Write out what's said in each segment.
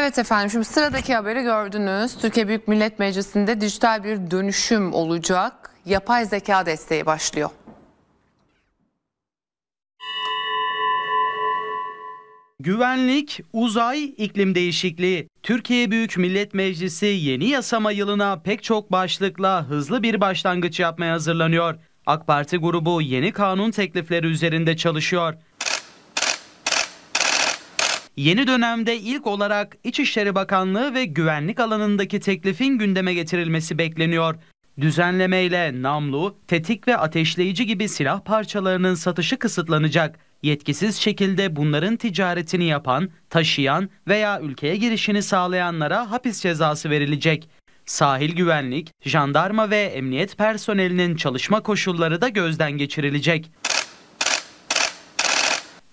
Evet efendim şimdi sıradaki haberi gördünüz. Türkiye Büyük Millet Meclisi'nde dijital bir dönüşüm olacak. Yapay zeka desteği başlıyor. Güvenlik, uzay, iklim değişikliği. Türkiye Büyük Millet Meclisi yeni yasama yılına pek çok başlıkla hızlı bir başlangıç yapmaya hazırlanıyor. AK Parti grubu yeni kanun teklifleri üzerinde çalışıyor. Yeni dönemde ilk olarak İçişleri Bakanlığı ve güvenlik alanındaki teklifin gündeme getirilmesi bekleniyor. Düzenlemeyle namlu, tetik ve ateşleyici gibi silah parçalarının satışı kısıtlanacak. Yetkisiz şekilde bunların ticaretini yapan, taşıyan veya ülkeye girişini sağlayanlara hapis cezası verilecek. Sahil güvenlik, jandarma ve emniyet personelinin çalışma koşulları da gözden geçirilecek.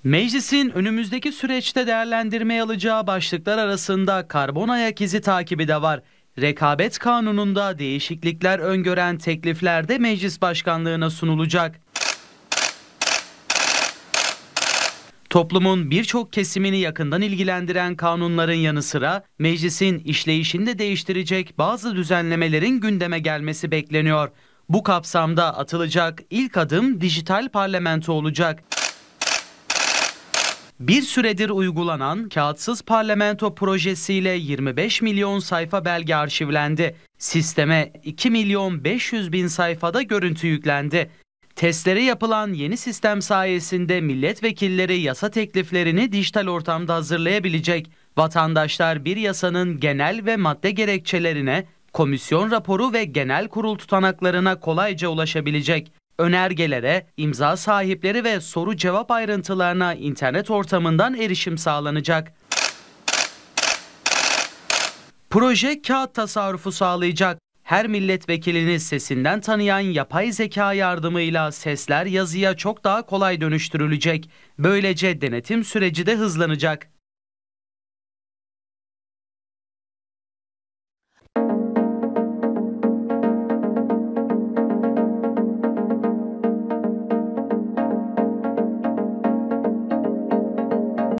Meclisin önümüzdeki süreçte değerlendirmeye alacağı başlıklar arasında karbon ayak izi takibi de var. Rekabet kanununda değişiklikler öngören teklifler de meclis başkanlığına sunulacak. Toplumun birçok kesimini yakından ilgilendiren kanunların yanı sıra meclisin işleyişini de değiştirecek bazı düzenlemelerin gündeme gelmesi bekleniyor. Bu kapsamda atılacak ilk adım dijital parlamento olacak. Bir süredir uygulanan kağıtsız parlamento projesiyle 25 milyon sayfa belge arşivlendi. Sisteme 2 milyon 500 bin sayfada görüntü yüklendi. Testlere yapılan yeni sistem sayesinde milletvekilleri yasa tekliflerini dijital ortamda hazırlayabilecek. Vatandaşlar bir yasanın genel ve madde gerekçelerine, komisyon raporu ve genel kurul tutanaklarına kolayca ulaşabilecek. Önergelere, imza sahipleri ve soru cevap ayrıntılarına internet ortamından erişim sağlanacak. Proje kağıt tasarrufu sağlayacak. Her milletvekilini sesinden tanıyan yapay zeka yardımıyla sesler yazıya çok daha kolay dönüştürülecek. Böylece denetim süreci de hızlanacak.